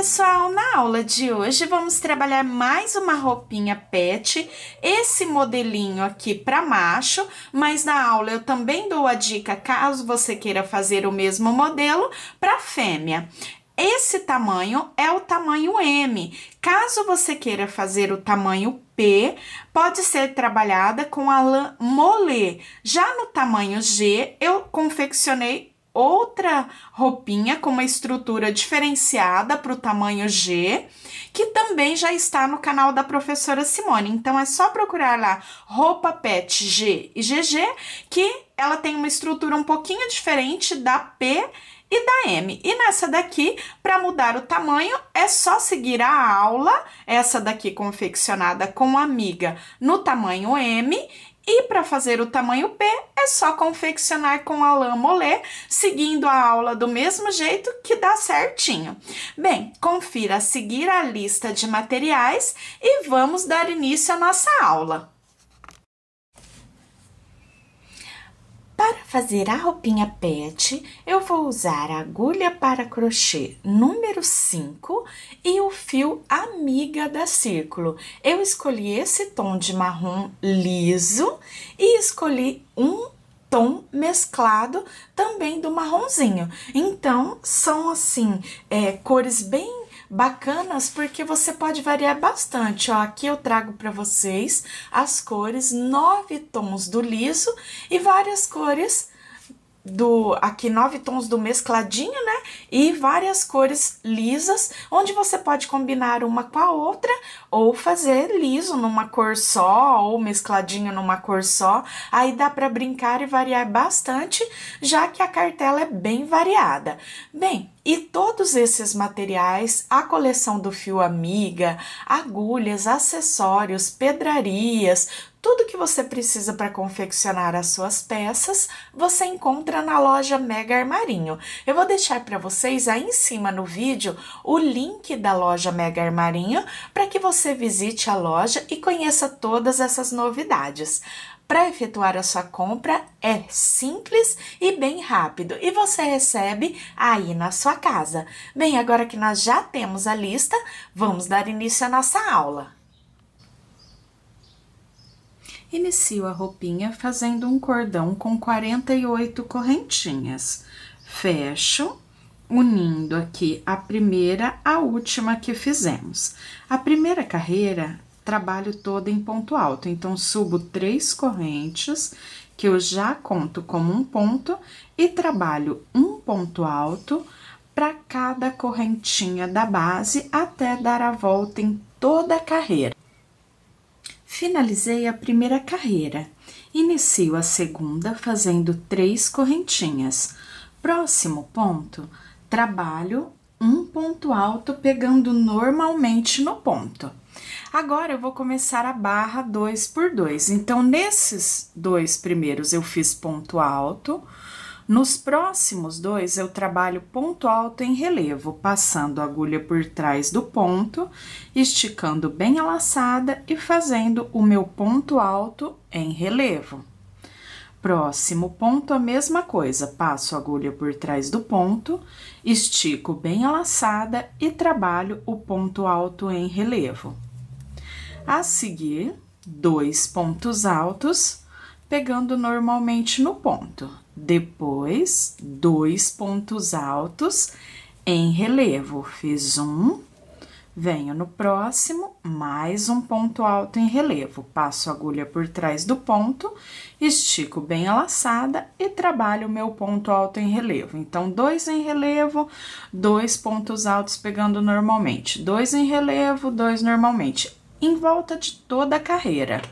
pessoal, na aula de hoje vamos trabalhar mais uma roupinha pet, esse modelinho aqui para macho, mas na aula eu também dou a dica caso você queira fazer o mesmo modelo para fêmea. Esse tamanho é o tamanho M. Caso você queira fazer o tamanho P, pode ser trabalhada com a lã mole. Já no tamanho G, eu confeccionei outra roupinha com uma estrutura diferenciada para o tamanho G, que também já está no canal da professora Simone. Então é só procurar lá roupa pet G e GG, que ela tem uma estrutura um pouquinho diferente da P e da M. E nessa daqui, para mudar o tamanho, é só seguir a aula, essa daqui confeccionada com amiga no tamanho M e para fazer o tamanho P, é só confeccionar com a lã molê, seguindo a aula do mesmo jeito que dá certinho. Bem, confira a seguir a lista de materiais e vamos dar início à nossa aula. Para fazer a roupinha pet, eu vou usar a agulha para crochê número 5 e o fio amiga da círculo. Eu escolhi esse tom de marrom liso e escolhi um tom mesclado também do marronzinho. Então, são assim, é, cores bem bacanas porque você pode variar bastante. Ó, aqui eu trago para vocês as cores, nove tons do liso e várias cores do aqui nove tons do mescladinho, né? E várias cores lisas, onde você pode combinar uma com a outra ou fazer liso numa cor só ou mescladinho numa cor só. Aí dá para brincar e variar bastante, já que a cartela é bem variada. Bem, e todos esses materiais, a coleção do fio amiga, agulhas, acessórios, pedrarias, tudo que você precisa para confeccionar as suas peças, você encontra na loja Mega Armarinho. Eu vou deixar para vocês aí em cima no vídeo o link da loja Mega Armarinho para que você visite a loja e conheça todas essas novidades. Para efetuar a sua compra é simples e bem rápido e você recebe aí na sua casa. Bem, agora que nós já temos a lista, vamos dar início à nossa aula. Inicio a roupinha fazendo um cordão com 48 correntinhas. Fecho, unindo aqui a primeira à última que fizemos. A primeira carreira trabalho todo em ponto alto. Então, subo três correntes, que eu já conto como um ponto, e trabalho um ponto alto para cada correntinha da base até dar a volta em toda a carreira. Finalizei a primeira carreira. Inicio a segunda fazendo três correntinhas. Próximo ponto, trabalho um ponto alto pegando normalmente no ponto. Agora eu vou começar a barra dois por dois. Então, nesses dois primeiros eu fiz ponto alto. Nos próximos dois eu trabalho ponto alto em relevo, passando a agulha por trás do ponto, esticando bem a laçada e fazendo o meu ponto alto em relevo. Próximo ponto, a mesma coisa, passo a agulha por trás do ponto, estico bem a laçada e trabalho o ponto alto em relevo. A seguir, dois pontos altos, pegando normalmente no ponto. Depois, dois pontos altos em relevo. Fiz um, venho no próximo, mais um ponto alto em relevo. Passo a agulha por trás do ponto, estico bem a laçada e trabalho o meu ponto alto em relevo. Então, dois em relevo, dois pontos altos pegando normalmente. Dois em relevo, dois normalmente em volta de toda a carreira.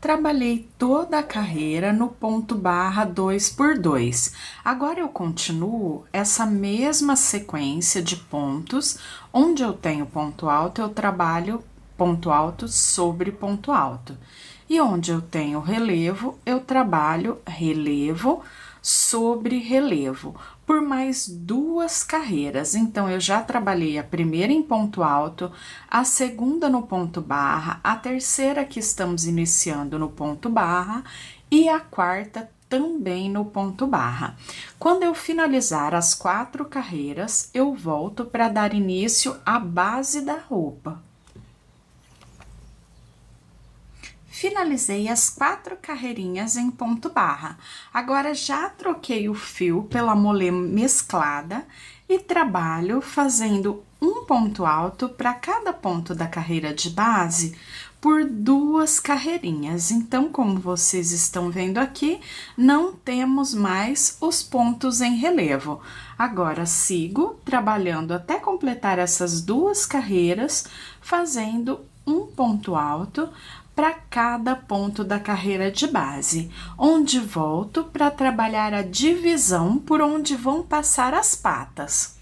Trabalhei toda a carreira no ponto barra 2 por 2. Agora eu continuo essa mesma sequência de pontos, onde eu tenho ponto alto, eu trabalho ponto alto sobre ponto alto. E onde eu tenho relevo, eu trabalho relevo sobre relevo por mais duas carreiras. Então, eu já trabalhei a primeira em ponto alto, a segunda no ponto barra, a terceira que estamos iniciando no ponto barra e a quarta também no ponto barra. Quando eu finalizar as quatro carreiras, eu volto para dar início à base da roupa. finalizei as quatro carreirinhas em ponto barra. Agora já troquei o fio pela mole mesclada e trabalho fazendo um ponto alto para cada ponto da carreira de base por duas carreirinhas. Então, como vocês estão vendo aqui, não temos mais os pontos em relevo. Agora, sigo trabalhando até completar essas duas carreiras, fazendo um ponto alto para cada ponto da carreira de base, onde volto para trabalhar a divisão por onde vão passar as patas.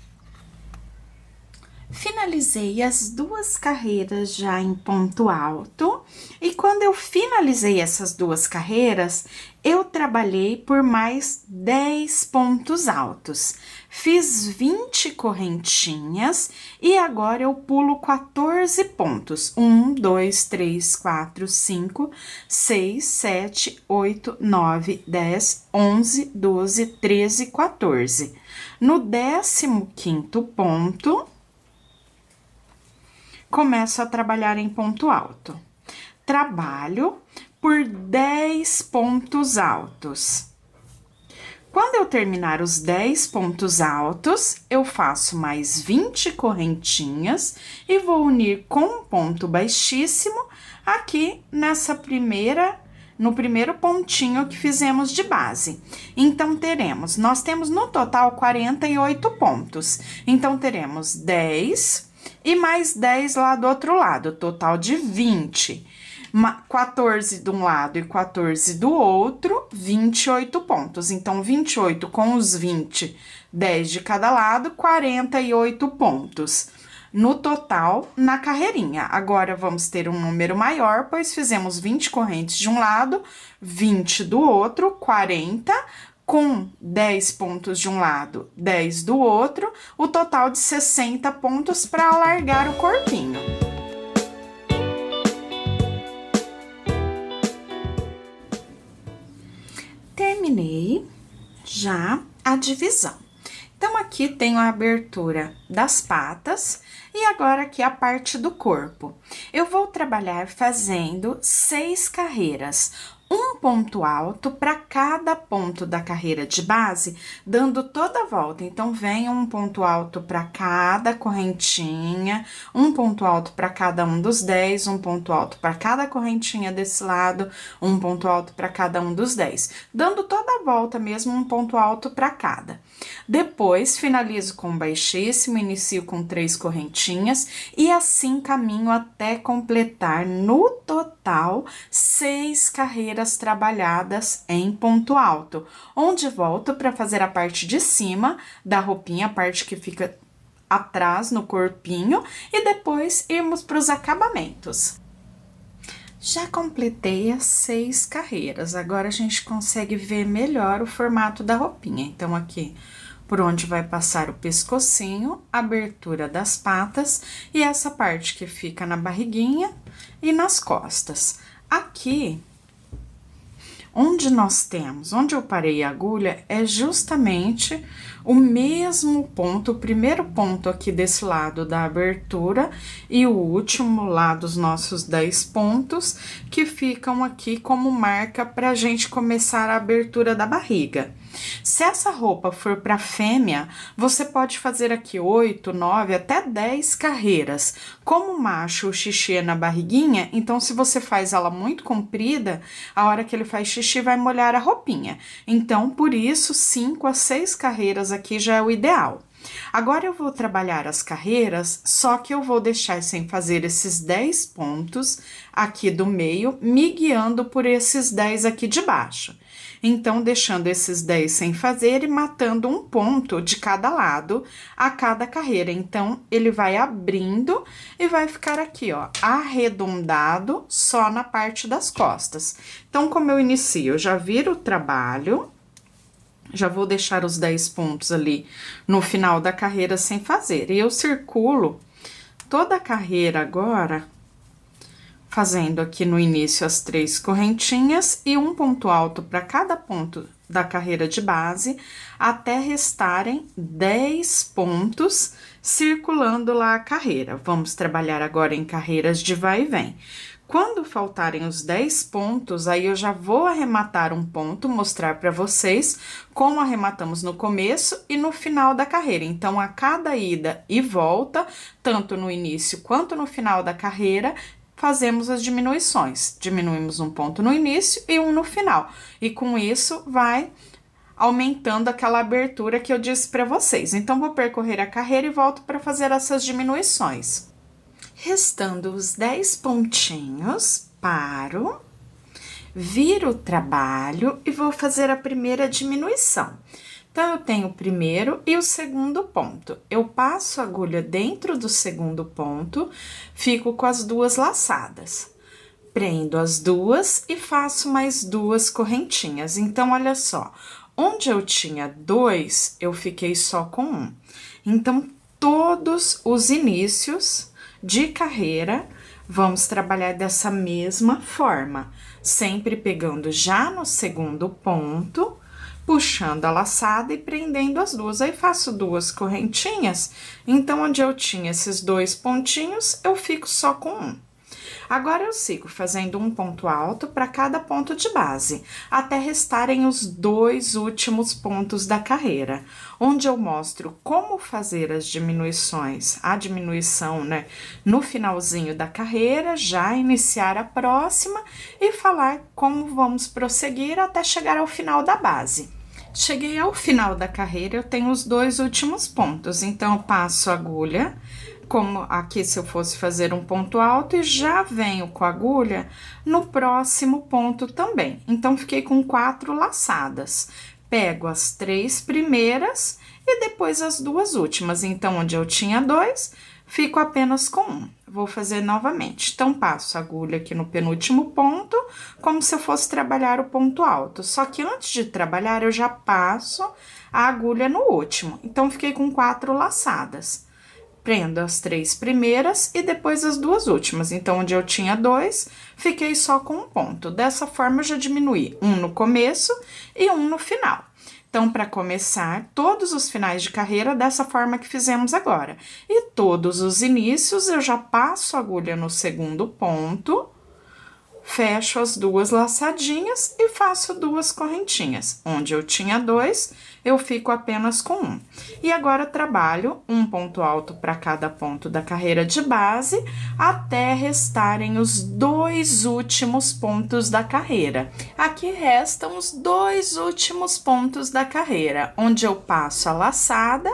Finalizei as duas carreiras já em ponto alto, e quando eu finalizei essas duas carreiras, eu trabalhei por mais 10 pontos altos, fiz 20 correntinhas e agora eu pulo 14 pontos. 1, 2, 3, 4, 5, 6, 7, 8, 9, 10, 11, 12, 13, 14. No 15 ponto, começo a trabalhar em ponto alto. Trabalho por 10 pontos altos quando eu terminar os 10 pontos altos, eu faço mais 20 correntinhas e vou unir com um ponto baixíssimo aqui nessa primeira no primeiro pontinho que fizemos de base. Então teremos, nós temos no total 48 pontos. Então teremos 10 e mais 10 lá do outro lado, total de 20. 14 de um lado e 14 do outro, 28 pontos. Então, 28 com os 20, 10 de cada lado, 48 pontos. No total, na carreirinha. Agora, vamos ter um número maior, pois fizemos 20 correntes de um lado, 20 do outro, 40, com 10 pontos de um lado, 10 do outro, o total de 60 pontos para alargar o corpinho. já a divisão. Então, aqui tenho a abertura das patas e agora aqui a parte do corpo. Eu vou trabalhar fazendo seis carreiras, um ponto alto para cada ponto da carreira de base, dando toda a volta. Então, vem um ponto alto para cada correntinha, um ponto alto para cada um dos 10, um ponto alto para cada correntinha desse lado, um ponto alto para cada um dos 10, dando toda a volta mesmo, um ponto alto para cada. Depois, finalizo com um baixíssimo, inicio com três correntinhas e assim caminho até completar no total seis carreiras trabalhadas em ponto alto, onde volto para fazer a parte de cima da roupinha, a parte que fica atrás no corpinho, e depois irmos para os acabamentos. Já completei as seis carreiras, agora a gente consegue ver melhor o formato da roupinha. Então, aqui por onde vai passar o pescocinho, abertura das patas e essa parte que fica na barriguinha e nas costas. Aqui Onde nós temos, onde eu parei a agulha, é justamente o mesmo ponto, o primeiro ponto aqui desse lado da abertura e o último lá dos nossos 10 pontos, que ficam aqui como marca para a gente começar a abertura da barriga. Se essa roupa for para fêmea, você pode fazer aqui 8, 9, até 10 carreiras. Como macho, xixi é na barriguinha, então se você faz ela muito comprida, a hora que ele faz xixi vai molhar a roupinha. Então, por isso, 5 a 6 carreiras aqui já é o ideal. Agora eu vou trabalhar as carreiras, só que eu vou deixar sem fazer esses 10 pontos aqui do meio, me guiando por esses 10 aqui de baixo. Então, deixando esses 10 sem fazer e matando um ponto de cada lado a cada carreira. Então, ele vai abrindo e vai ficar aqui, ó, arredondado só na parte das costas. Então, como eu inicio? Eu já viro o trabalho... Já vou deixar os 10 pontos ali no final da carreira sem fazer. E eu circulo toda a carreira agora fazendo aqui no início as três correntinhas e um ponto alto para cada ponto da carreira de base, até restarem 10 pontos circulando lá a carreira. Vamos trabalhar agora em carreiras de vai e vem. Quando faltarem os 10 pontos, aí eu já vou arrematar um ponto, mostrar para vocês como arrematamos no começo e no final da carreira. Então, a cada ida e volta, tanto no início quanto no final da carreira, fazemos as diminuições. Diminuímos um ponto no início e um no final. E com isso vai aumentando aquela abertura que eu disse para vocês. Então, vou percorrer a carreira e volto para fazer essas diminuições. Restando os 10 pontinhos, paro, viro o trabalho e vou fazer a primeira diminuição. Então, eu tenho o primeiro e o segundo ponto. Eu passo a agulha dentro do segundo ponto, fico com as duas laçadas. Prendo as duas e faço mais duas correntinhas. Então, olha só, onde eu tinha dois, eu fiquei só com um. Então, todos os inícios de carreira, vamos trabalhar dessa mesma forma. Sempre pegando já no segundo ponto puxando a laçada e prendendo as duas. Aí faço duas correntinhas, então onde eu tinha esses dois pontinhos, eu fico só com um. Agora, eu sigo fazendo um ponto alto para cada ponto de base, até restarem os dois últimos pontos da carreira, onde eu mostro como fazer as diminuições, a diminuição, né, no finalzinho da carreira, já iniciar a próxima e falar como vamos prosseguir até chegar ao final da base. Cheguei ao final da carreira, eu tenho os dois últimos pontos, então eu passo agulha, como aqui se eu fosse fazer um ponto alto, e já venho com agulha no próximo ponto também. Então, fiquei com quatro laçadas. Pego as três primeiras e depois as duas últimas. Então, onde eu tinha dois, fico apenas com um. Vou fazer novamente. Então, passo a agulha aqui no penúltimo ponto, como se eu fosse trabalhar o ponto alto. Só que antes de trabalhar, eu já passo a agulha no último. Então, fiquei com quatro laçadas. Prendo as três primeiras e depois as duas últimas. Então, onde eu tinha dois, fiquei só com um ponto. Dessa forma, eu já diminuí um no começo e um no final. Então, para começar, todos os finais de carreira dessa forma que fizemos agora. E todos os inícios, eu já passo a agulha no segundo ponto fecho as duas laçadinhas e faço duas correntinhas. Onde eu tinha dois, eu fico apenas com um. E agora, trabalho um ponto alto para cada ponto da carreira de base, até restarem os dois últimos pontos da carreira. Aqui restam os dois últimos pontos da carreira, onde eu passo a laçada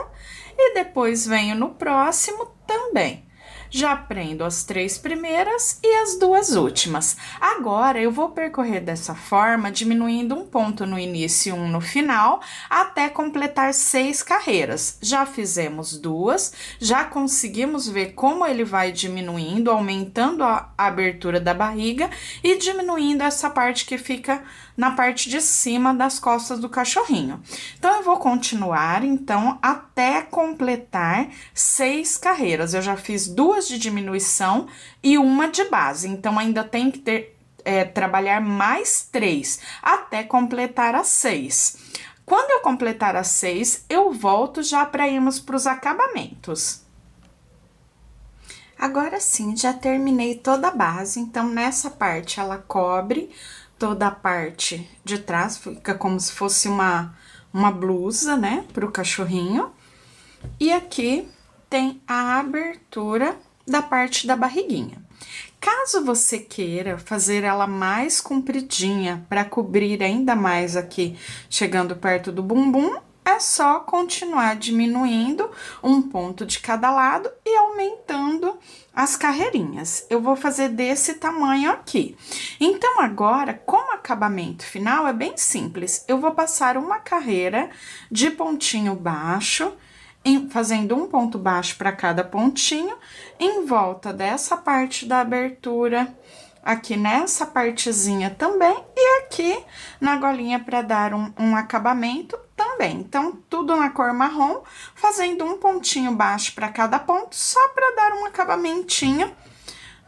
e depois venho no próximo também já prendo as três primeiras e as duas últimas. Agora, eu vou percorrer dessa forma, diminuindo um ponto no início e um no final, até completar seis carreiras. Já fizemos duas, já conseguimos ver como ele vai diminuindo, aumentando a abertura da barriga e diminuindo essa parte que fica na parte de cima das costas do cachorrinho. Então, eu vou continuar, então, até completar seis carreiras. Eu já fiz duas de diminuição e uma de base, então ainda tem que ter, é, trabalhar mais três, até completar as seis. Quando eu completar as seis, eu volto já para irmos para os acabamentos. Agora sim, já terminei toda a base, então nessa parte ela cobre toda a parte de trás, fica como se fosse uma, uma blusa, né, para o cachorrinho. E aqui tem a abertura da parte da barriguinha. Caso você queira fazer ela mais compridinha para cobrir ainda mais aqui, chegando perto do bumbum, é só continuar diminuindo um ponto de cada lado e aumentando as carreirinhas. Eu vou fazer desse tamanho aqui. Então, agora, como acabamento final, é bem simples. Eu vou passar uma carreira de pontinho baixo, fazendo um ponto baixo para cada pontinho, em volta dessa parte da abertura, aqui nessa partezinha também, e aqui na golinha para dar um, um acabamento também. Então, tudo na cor marrom, fazendo um pontinho baixo para cada ponto, só para dar um acabamentinho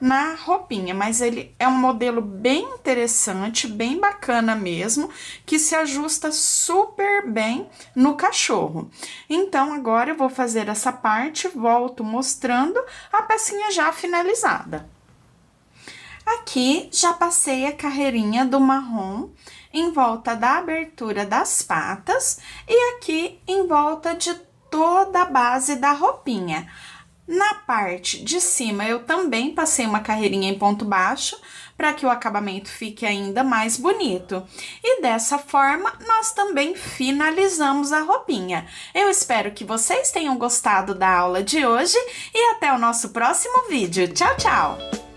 na roupinha, mas ele é um modelo bem interessante, bem bacana mesmo, que se ajusta super bem no cachorro. Então, agora eu vou fazer essa parte, volto mostrando a pecinha já finalizada. Aqui, já passei a carreirinha do marrom em volta da abertura das patas e aqui em volta de toda a base da roupinha. Na parte de cima, eu também passei uma carreirinha em ponto baixo para que o acabamento fique ainda mais bonito. E dessa forma, nós também finalizamos a roupinha. Eu espero que vocês tenham gostado da aula de hoje e até o nosso próximo vídeo. Tchau, tchau!